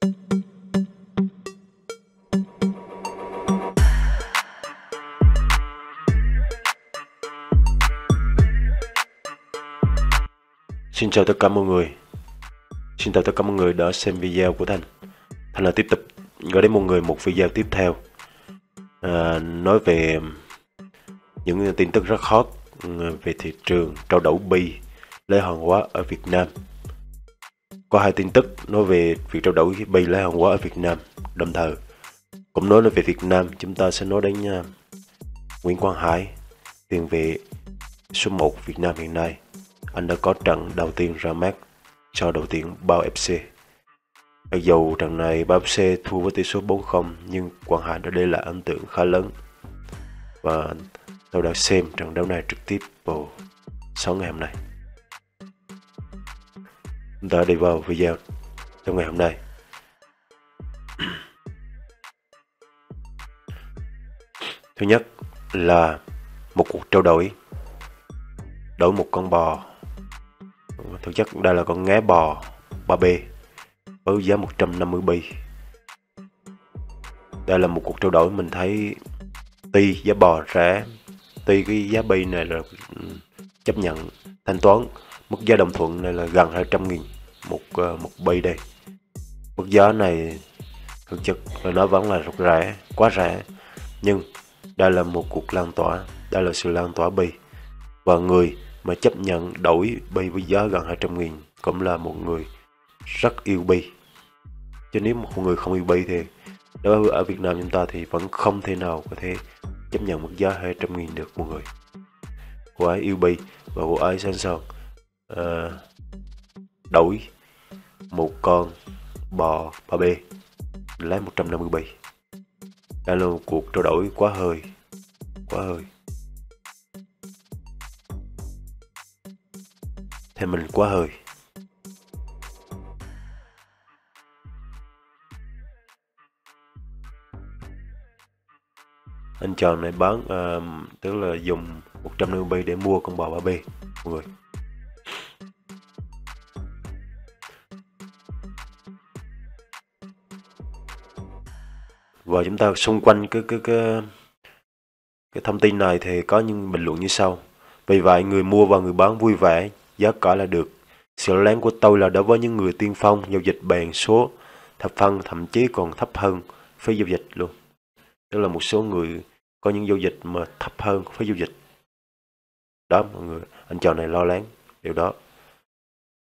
Xin chào tất cả mọi người Xin chào tất cả mọi người đã xem video của Thành Thành là tiếp tục gửi đến mọi người một video tiếp theo à, Nói về những tin tức rất hot ừ, về thị trường trao đổi bi lễ hàng hóa ở Việt Nam có hai tin tức nói về việc trao đổi bay lá hàng hóa ở Việt Nam đồng thời cũng nói về Việt Nam chúng ta sẽ nói đến uh, Nguyễn Quang Hải tiền vệ số 1 Việt Nam hiện nay anh đã có trận đầu tiên ra mắt cho đội tuyển bao FC mặc dù trận này bao FC thua với tỷ số 4-0 nhưng Quang Hải đã để lại ấn tượng khá lớn và tôi đã xem trận đấu này trực tiếp vào sáng ngày hôm nay chúng ta đi vào video trong ngày hôm nay thứ nhất là một cuộc trao đổi đổi một con bò thực chất đây là con ngá bò 3B với giá 150 bi đây là một cuộc trao đổi mình thấy ti giá bò rẻ ti cái giá bi này là ừ, chấp nhận thanh toán mức giá đồng thuận này là gần 200 nghìn một ờ, một bay đây mức giá này thực chất là nó vẫn là rất rẻ quá rẻ nhưng đây là một cuộc lan tỏa đây là sự lan tỏa bay. và người mà chấp nhận đổi bay với giá gần 200 nghìn cũng là một người rất yêu bi chứ nếu một người không yêu bay thì đối với ở Việt Nam chúng ta thì vẫn không thể nào có thể chấp nhận mức giá 200 nghìn được mọi người của ai yêu bay và của ai sẵn sàng uh, đổi một con bò ba b lấy 150 bi đã là một cuộc trao đổi quá hơi quá hơi thì mình quá hơi anh chàng này bán uh, tức là dùng 150 bi để mua con bò ba b mọi người và chúng ta xung quanh cái cái cái cái thông tin này thì có những bình luận như sau vì vậy người mua và người bán vui vẻ giá cả là được sự lo lắng của tôi là đối với những người tiên phong giao dịch bàn số thập phân thậm chí còn thấp hơn phí giao dịch luôn tức là một số người có những giao dịch mà thấp hơn phí giao dịch đó mọi người anh chàng này lo lắng điều đó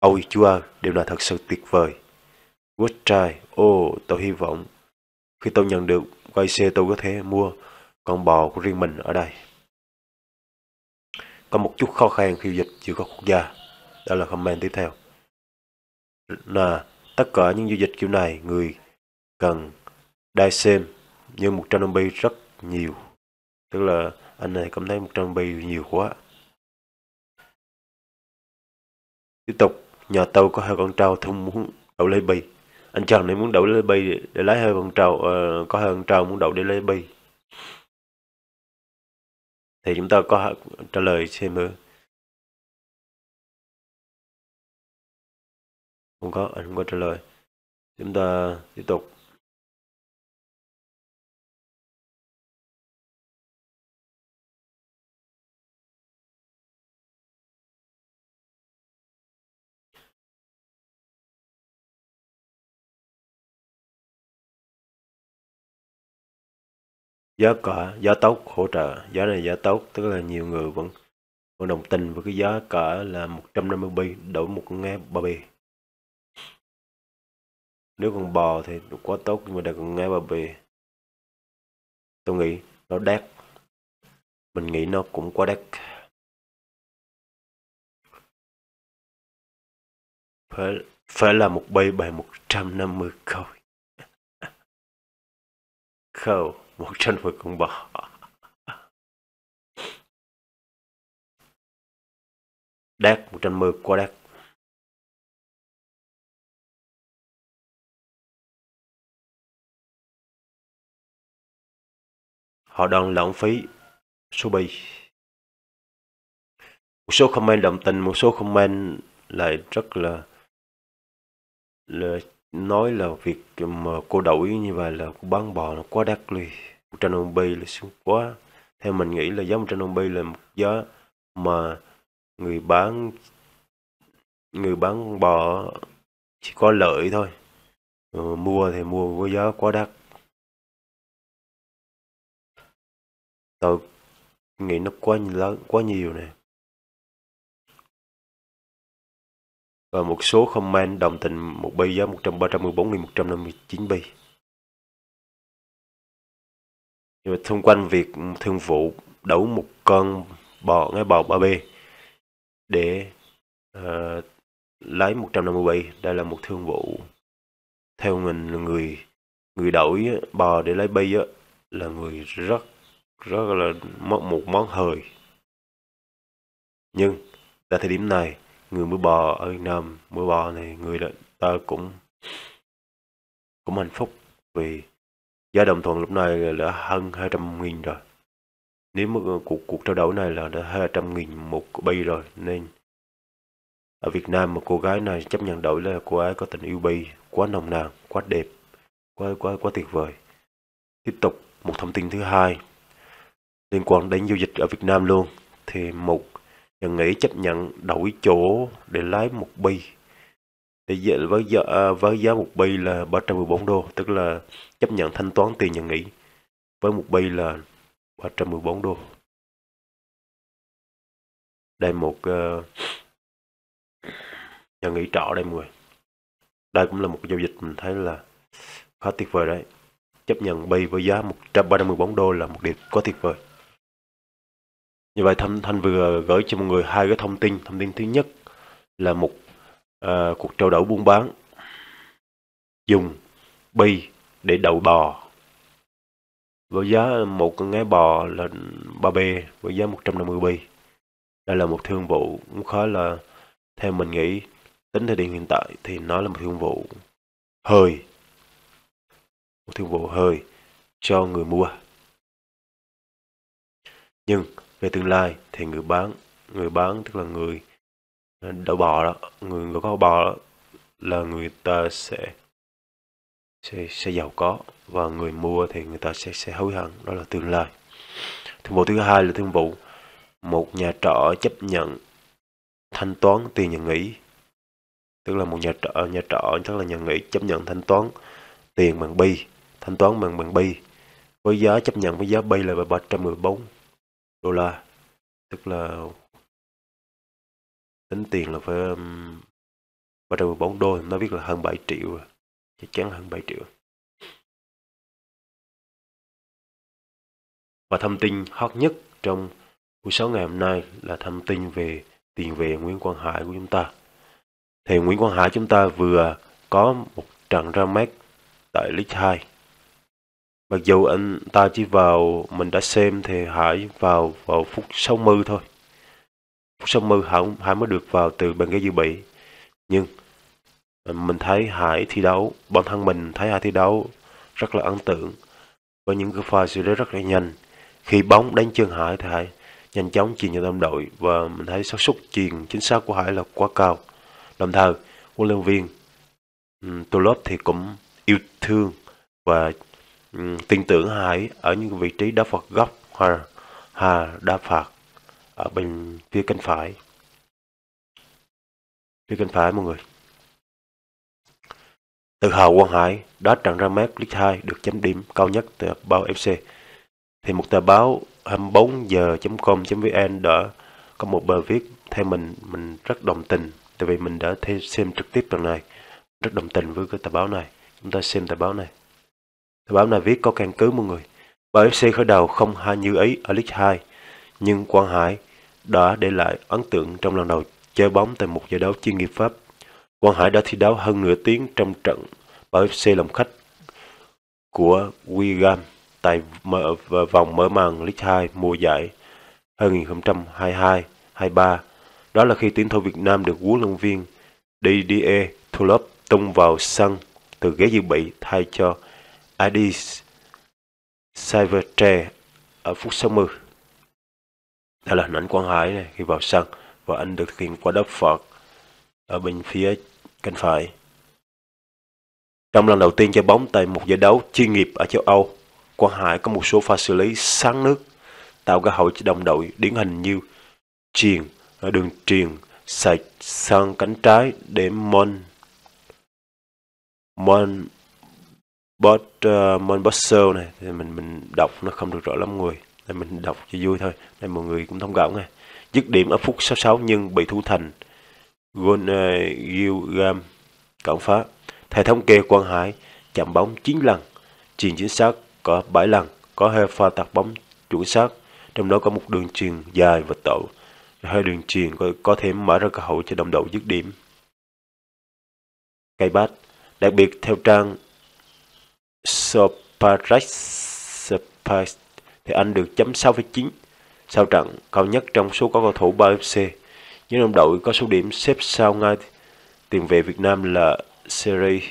ôi chúa điều này thật sự tuyệt vời good try ô oh, tôi hy vọng khi tôi nhận được quay xe tôi có thể mua con bò của riêng mình ở đây. Có một chút khó khăn khi dịch giữa các quốc gia. Đó là comment tiếp theo. Là tất cả những du dịch kiểu này người cần đai xem nhưng 150 bi rất nhiều. Tức là anh này cảm thấy 150 bi nhiều quá. Tiếp tục, nhà tôi có hai con trâu thông muốn đậu lấy bì anh chàng này muốn đậu lấy bay để lấy hơi con trâu uh, có hơn trâu muốn đậu để lấy bay ờ, thì chúng ta có trả lời xem nữa không có anh không có trả lời chúng ta tiếp tục gió cỏ gió tốt hỗ trợ gió này gió tốt tức là nhiều người vẫn vẫn đồng tình với cái giá cỡ là 150 bi đổi một con nghe ba bì nếu con bò thì quá tốt nhưng mà đặt con nghe ba bì tôi nghĩ nó đắt mình nghĩ nó cũng quá đắt phải phải là một bi bài 150 khâu khâu một chân phải cũng bỏ trăm mười qua đát họ đang lãng phí số bi một số comment đồng tình một số comment lại rất là là nói là việc mà cô đổi như vậy là cô bán bò nó quá đắt luôn trên Obi là xuống quá theo mình nghĩ là giá một trên Obi là một giá mà người bán người bán bò chỉ có lợi thôi ờ, mua thì mua với giá quá đắt tôi nghĩ nó quá lớn quá nhiều này và một số comment đồng tình một bi giá 100 314.159 bi. Nhưng mà Thông quanh việc thương vụ đấu một con bò ngay bò 3B để uh, lái 150 bi, đây là một thương vụ theo mình là người người đổi bò để lấy bi là người rất rất là một món hời nhưng tại thời điểm này người mũi bò ở Việt Nam mũi bò này người là ta cũng cũng hạnh phúc vì giá đồng thuận lúc này là hơn 200 nghìn rồi nếu mà cuộc cuộc trao đổi này là đã 200 nghìn một bay rồi nên ở Việt Nam một cô gái này chấp nhận đổi là cô ấy có tình yêu bi quá nồng nàn quá đẹp quá quá quá tuyệt vời tiếp tục một thông tin thứ hai liên quan đến giao dịch ở Việt Nam luôn thì một Nhân nghĩ chấp nhận đổi chỗ để lái một bi. Để với giá, à, với giá một bi là 314 đô, tức là chấp nhận thanh toán tiền nhận nghỉ với một bi là 314 đô. Đây một uh, nhà nghỉ trọ đây mọi người. Đây cũng là một giao dịch mình thấy là khá tuyệt vời đấy. Chấp nhận bi với giá 134 đô là một điều quá tuyệt vời như vậy thanh thanh vừa gửi cho mọi người hai cái thông tin thông tin thứ nhất là một uh, cuộc trao đổi buôn bán dùng bi để đậu bò với giá một con ngái bò là ba b với giá 150 bi đây là một thương vụ cũng khá là theo mình nghĩ tính thời điểm hiện tại thì nó là một thương vụ hơi một thương vụ hơi cho người mua nhưng về tương lai thì người bán người bán tức là người à, đậu bò đó người người có bò đó là người ta sẽ sẽ, sẽ giàu có và người mua thì người ta sẽ sẽ hối hận đó là tương lai thương vụ thứ hai là thương vụ một nhà trọ chấp nhận thanh toán tiền nhà nghỉ tức là một nhà trọ nhà trọ chắc là nhà nghỉ chấp nhận thanh toán tiền bằng bi thanh toán bằng bằng bi với giá chấp nhận với giá bi là 314 đô la tức là tính tiền là phải um, ba trăm bốn đô nó viết là hơn 7 triệu chắc chắn hơn 7 triệu và thông tin hot nhất trong buổi sáng ngày hôm nay là thông tin về tiền vệ Nguyễn Quang Hải của chúng ta thì Nguyễn Quang Hải chúng ta vừa có một trận ra mắt tại League 2 Mặc dù anh ta chỉ vào mình đã xem thì Hải vào vào phút 60 thôi. Phút 60 Hải, Hải mới được vào từ bàn ghế dự bị. Nhưng à, mình thấy Hải thi đấu, bản thân mình thấy Hải thi đấu rất là ấn tượng. Với những cái pha xử lý rất là nhanh. Khi bóng đánh chân Hải thì Hải nhanh chóng chuyền cho đồng đội và mình thấy xác suất chuyền chính xác của Hải là quá cao. Đồng thời, huấn luyện viên Tulop thì cũng yêu thương và tin tưởng Hải ở những vị trí đá phạt góc hoặc Hà đá phạt ở bên phía cánh phải. Phía cánh phải mọi người. Từ Hào Quang Hải đá trận ra mát League 2 được chấm điểm cao nhất từ báo FC. Thì một tờ báo 24 giờ.com.vn đã có một bài viết theo mình mình rất đồng tình tại vì mình đã xem trực tiếp tuần này rất đồng tình với cái tờ báo này chúng ta xem tờ báo này báo này viết có căn cứ mọi người. Và FC khởi đầu không hay như ý ở League 2, nhưng Quang Hải đã để lại ấn tượng trong lần đầu chơi bóng tại một giải đấu chuyên nghiệp Pháp. Quang Hải đã thi đấu hơn nửa tiếng trong trận bởi FC làm khách của Wigan tại mở, vòng mở màn League 2 mùa giải 2022-23. Đó là khi tuyển thủ Việt Nam được huấn luyện viên didier Thulop tung vào sân từ ghế dự bị thay cho Addis Cybertre ở phút 60. Đây là hình ảnh Quang Hải này khi vào sân và anh được thực hiện quả đá phạt ở bên phía cánh phải. Trong lần đầu tiên chơi bóng tại một giải đấu chuyên nghiệp ở châu Âu, Quang Hải có một số pha xử lý sáng nước, tạo cơ hội cho đồng đội điển hình như truyền ở đường truyền sạch sang cánh trái để Mon Mon bot uh, ờ, Monbuster này thì mình mình đọc nó không được rõ lắm người nên mình đọc cho vui thôi nên mọi người cũng thông cảm nghe. dứt điểm ở phút 66 nhưng bị thu thành gôn uh, ờ, Gilgam cản phá thầy thống kê Quang Hải chạm bóng 9 lần truyền chính xác có 7 lần có hai pha tạt bóng chuẩn xác trong đó có một đường truyền dài và tổ hai đường truyền có, có thể mở ra cơ hội cho đồng đội dứt điểm cây bát đặc biệt theo trang Soparax thì anh được chấm 6,9 sau trận cao nhất trong số các cầu thủ 3 FC. Những đồng đội có số điểm xếp sau ngay tiền vệ Việt Nam là Seri,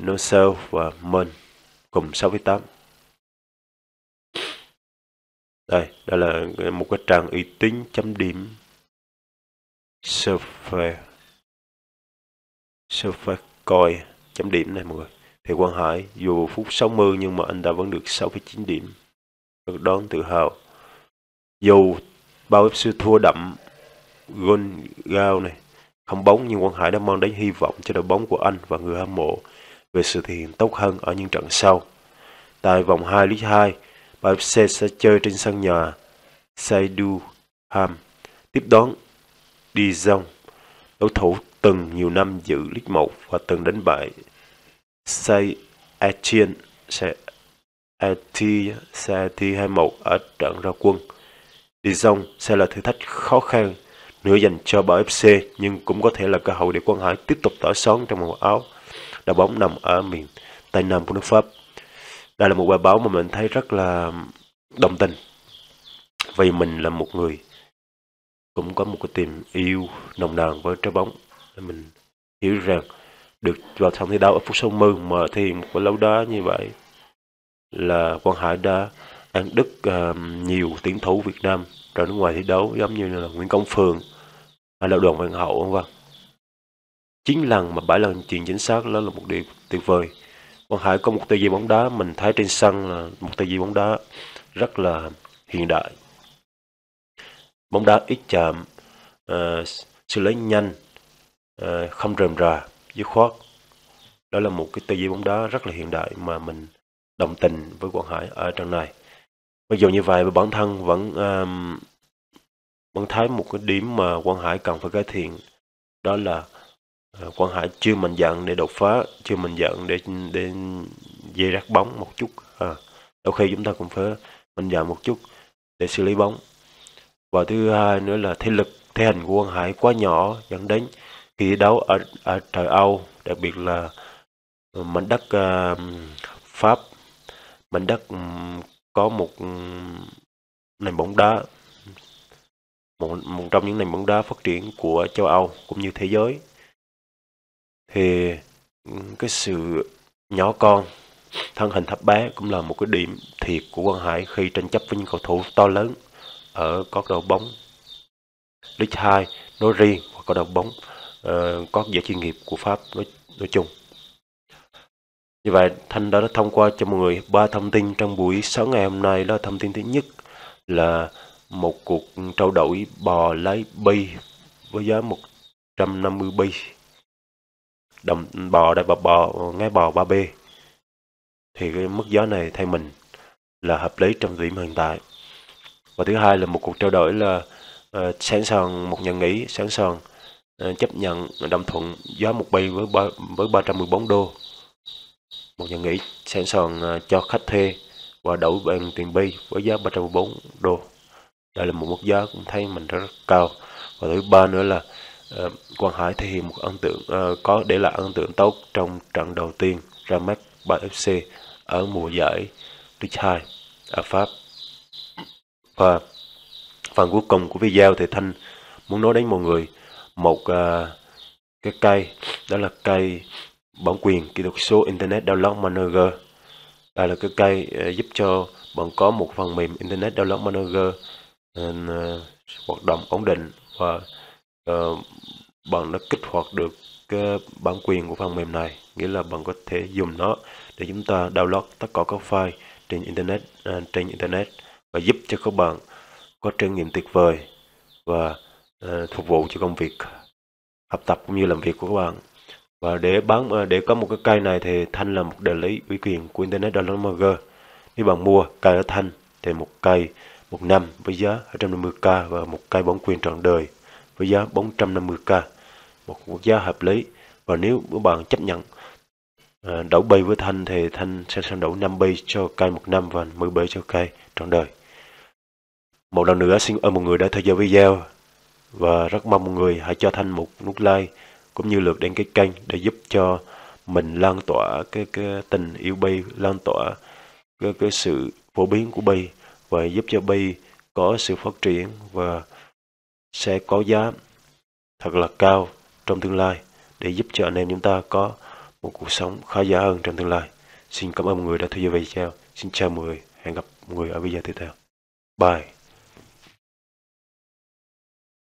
Nosel và Mon cùng 6,8. Đây, đây là một cái trang uy tín chấm điểm survey survey coi chấm điểm này mọi người thì Quang Hải dù vào phút 60 nhưng mà anh ta vẫn được 6,9 điểm. Rất đón tự hào. Dù bao FC thua đậm gol gao này không bóng nhưng Quang Hải đã mang đến hy vọng cho đội bóng của anh và người hâm mộ về sự thể hiện tốt hơn ở những trận sau. Tại vòng 2 lít 2, Bayern FC sẽ chơi trên sân nhà Saiduham tiếp đón Dijon, đối thủ từng nhiều năm giữ lít 1 và từng đánh bại Say Etienne sẽ Etienne sẽ thi hai mẫu ở trận ra quân. Dijon sẽ là thử thách khó khăn nữa dành cho bờ FC nhưng cũng có thể là cơ hội để quân Hải tiếp tục tỏa sáng trong màu áo đá bóng nằm ở miền Tây Nam của nước Pháp. Đây là một bài báo mà mình thấy rất là đồng tình. Vì mình là một người cũng có một cái tiềm yêu nồng nàn với trái bóng. Mình hiểu rằng được vào sân thi đấu ở phút số 60 mà thì một cái lâu đá như vậy là Quang Hải đã ăn đứt uh, nhiều tuyển thủ Việt Nam ra nước ngoài thi đấu giống như là Nguyễn Công Phường hay là Đoàn Văn Hậu vân vân. Chín lần mà bảy lần truyền chính xác đó là một điều tuyệt vời. Quang Hải có một tư duy bóng đá mình thấy trên sân là một tư duy bóng đá rất là hiện đại. Bóng đá ít chạm, uh, xử lý nhanh, uh, không rườm rà dứt khoát. Đó là một cái tư duy bóng đá rất là hiện đại mà mình đồng tình với quang Hải ở trận này. Mặc dù như vậy, bản thân vẫn um, vẫn thấy một cái điểm mà Quang Hải cần phải cải thiện đó là uh, ờ, Quang Hải chưa mạnh dạn để đột phá, chưa mạnh dạn để để dây rắc bóng một chút. À, đôi khi chúng ta cũng phải mạnh dạn một chút để xử lý bóng. Và thứ hai nữa là thể lực, thể hình của Quang Hải quá nhỏ dẫn đến thi đấu ở ở thời Âu đặc biệt là ờ, mảnh đất uh, Pháp mảnh đất um, có một nền bóng đá một, một trong những nền bóng đá phát triển của châu Âu cũng như thế giới thì cái sự nhỏ con thân hình thấp bé cũng là một cái điểm thiệt của Quang Hải khi tranh chấp với những cầu thủ to lớn ở các đội bóng League 2 nói riêng và các đội bóng Ờ, có giới chuyên nghiệp của Pháp nói, nói chung. Như vậy, Thanh đã thông qua cho mọi người ba thông tin trong buổi sáng ngày hôm nay. Đó là thông tin thứ nhất là một cuộc trao đổi bò lấy bi với giá 150 bi. Đồng bò đại bò, bò ngay bò 3B. Thì cái mức giá này thay mình là hợp lý trong thời điểm hiện tại. Và thứ hai là một cuộc trao đổi là uh, sẵn sàng một nhà nghỉ, sẵn sàng Ờ, chấp nhận đồng thuận giá một bay với 3, với 314 đô. Một nhà nghỉ sẵn sàng ờ, cho khách thuê và đổi bằng tiền bay với giá 314 đô. Đây là một mức giá cũng thấy mình rất, rất cao. Và thứ ba nữa là uh, Quang Hải thể hiện một ấn tượng uh, có để lại ấn tượng tốt trong trận đầu tiên ra mắt 3 FC ở mùa giải League 2 ở Pháp. Và phần cuối cùng của video thì Thanh muốn nói đến mọi người một uh, cái cây đó là cây bản quyền kỹ thuật số Internet Download Manager đây là cái cây uh, giúp cho bạn có một phần mềm Internet Download Manager uh, hoạt động ổn định và uh, bạn đã kích hoạt được cái bản quyền của phần mềm này nghĩa là bạn có thể dùng nó để chúng ta download tất cả các file trên internet uh, trên internet và giúp cho các bạn có trải nghiệm tuyệt vời và Ờ, phục vụ cho công việc học tập cũng như làm việc của các bạn và để bán ờ, để có một cái cây này thì Thanh là một đại lý ủy quyền của Internet Dollar Manager nếu bạn mua cây ở Thanh thì một cây một năm với giá 250k và một cây bóng quyền trọn đời với giá 450k một giá hợp lý và nếu các bạn chấp nhận ờ, đấu bay với Thanh thì Thanh sẽ sang đấu 5 bay cho cây một năm và 10 bay cho cây trọn đời một lần nữa xin ơn mọi người đã theo dõi video và rất mong mọi người hãy cho Thanh một nút like cũng như lượt đăng ký kênh để giúp cho mình lan tỏa cái, cái tình yêu bay lan tỏa cái, cái sự phổ biến của bay và giúp cho bay có sự phát triển và sẽ có giá thật là cao trong tương lai để giúp cho anh em chúng ta có một cuộc sống khá giả hơn trong tương lai. Xin cảm ơn mọi người đã theo dõi video. Xin chào mọi người. Hẹn gặp mọi người ở video tiếp theo. Bye.